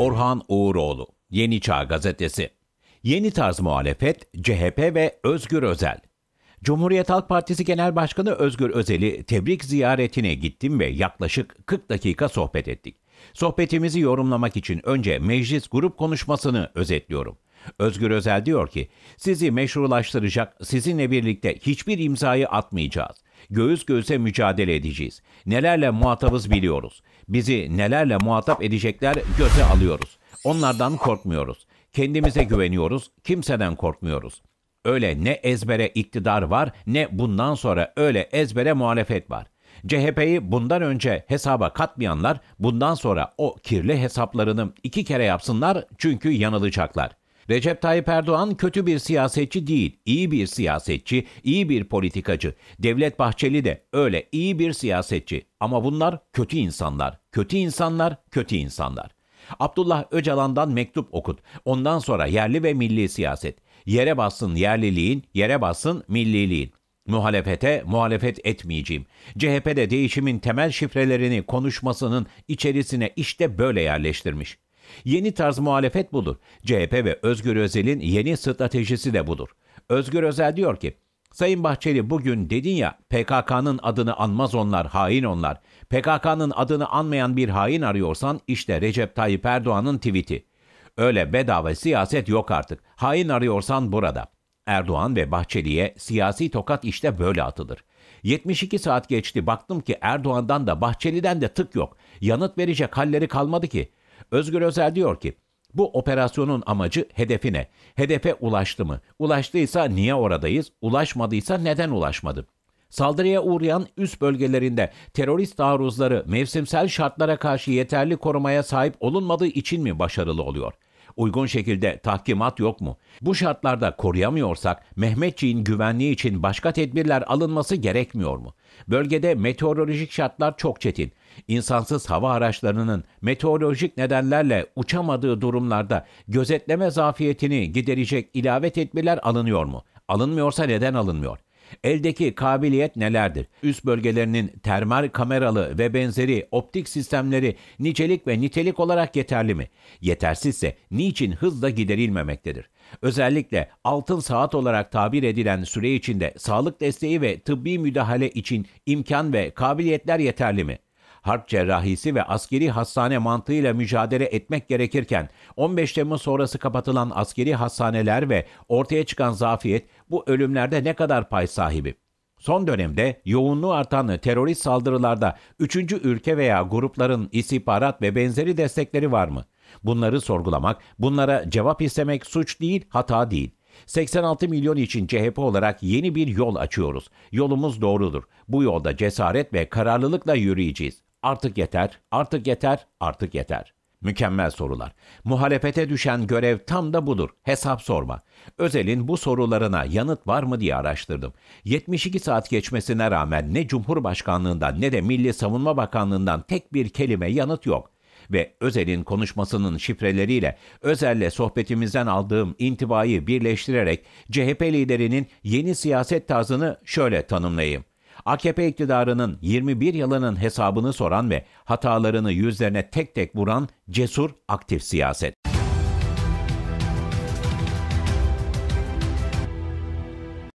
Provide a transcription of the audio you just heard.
Orhan Uğuroğlu, Yeni Çağ Gazetesi. Yeni tarz muhalefet, CHP ve Özgür Özel. Cumhuriyet Halk Partisi Genel Başkanı Özgür Özel'i tebrik ziyaretine gittim ve yaklaşık 40 dakika sohbet ettik. Sohbetimizi yorumlamak için önce meclis grup konuşmasını özetliyorum. Özgür Özel diyor ki, sizi meşrulaştıracak, sizinle birlikte hiçbir imzayı atmayacağız. Göğüs göğüse mücadele edeceğiz. Nelerle muhatabız biliyoruz. Bizi nelerle muhatap edecekler göze alıyoruz. Onlardan korkmuyoruz. Kendimize güveniyoruz, kimseden korkmuyoruz. Öyle ne ezbere iktidar var ne bundan sonra öyle ezbere muhalefet var. CHP'yi bundan önce hesaba katmayanlar bundan sonra o kirli hesaplarını iki kere yapsınlar çünkü yanılacaklar. Recep Tayyip Erdoğan kötü bir siyasetçi değil, iyi bir siyasetçi, iyi bir politikacı. Devlet Bahçeli de öyle iyi bir siyasetçi. Ama bunlar kötü insanlar, kötü insanlar, kötü insanlar. Abdullah Öcalan'dan mektup okut. Ondan sonra yerli ve milli siyaset. Yere bassın yerliliğin, yere bassın milliliğin. Muhalefete muhalefet etmeyeceğim. CHP'de değişimin temel şifrelerini konuşmasının içerisine işte böyle yerleştirmiş.'' Yeni tarz muhalefet budur. CHP ve Özgür Özel'in yeni stratejisi de budur. Özgür Özel diyor ki, Sayın Bahçeli bugün dedin ya PKK'nın adını anmaz onlar, hain onlar. PKK'nın adını anmayan bir hain arıyorsan işte Recep Tayyip Erdoğan'ın tweet'i. Öyle bedava siyaset yok artık. Hain arıyorsan burada. Erdoğan ve Bahçeli'ye siyasi tokat işte böyle atılır. 72 saat geçti baktım ki Erdoğan'dan da Bahçeli'den de tık yok. Yanıt verecek halleri kalmadı ki. Özgür Özel diyor ki, bu operasyonun amacı hedefi ne? Hedefe ulaştı mı? Ulaştıysa niye oradayız? Ulaşmadıysa neden ulaşmadı? Saldırıya uğrayan üst bölgelerinde terörist taarruzları mevsimsel şartlara karşı yeterli korumaya sahip olunmadığı için mi başarılı oluyor?'' Uygun şekilde tahkimat yok mu? Bu şartlarda koruyamıyorsak Mehmetçiğin güvenliği için başka tedbirler alınması gerekmiyor mu? Bölgede meteorolojik şartlar çok çetin. İnsansız hava araçlarının meteorolojik nedenlerle uçamadığı durumlarda gözetleme zafiyetini giderecek ilave tedbirler alınıyor mu? Alınmıyorsa neden alınmıyor? Eldeki kabiliyet nelerdir? Üst bölgelerinin termal kameralı ve benzeri optik sistemleri nicelik ve nitelik olarak yeterli mi? Yetersizse niçin hızla giderilmemektedir? Özellikle altın saat olarak tabir edilen süre içinde sağlık desteği ve tıbbi müdahale için imkan ve kabiliyetler yeterli mi? harp cerrahisi ve askeri hastane mantığıyla mücadele etmek gerekirken 15 Temmuz sonrası kapatılan askeri hastaneler ve ortaya çıkan zafiyet bu ölümlerde ne kadar pay sahibi? Son dönemde yoğunluğu artan terörist saldırılarda üçüncü ülke veya grupların istihbarat ve benzeri destekleri var mı? Bunları sorgulamak, bunlara cevap istemek suç değil, hata değil. 86 milyon için CHP olarak yeni bir yol açıyoruz. Yolumuz doğrudur. Bu yolda cesaret ve kararlılıkla yürüyeceğiz. Artık yeter, artık yeter, artık yeter. Mükemmel sorular. Muhalefete düşen görev tam da budur. Hesap sorma. Özel'in bu sorularına yanıt var mı diye araştırdım. 72 saat geçmesine rağmen ne Cumhurbaşkanlığından ne de Milli Savunma Bakanlığından tek bir kelime yanıt yok. Ve Özel'in konuşmasının şifreleriyle Özel'le sohbetimizden aldığım intibayı birleştirerek CHP liderinin yeni siyaset tarzını şöyle tanımlayayım. AKP iktidarının 21 yılının hesabını soran ve hatalarını yüzlerine tek tek vuran cesur aktif siyaset.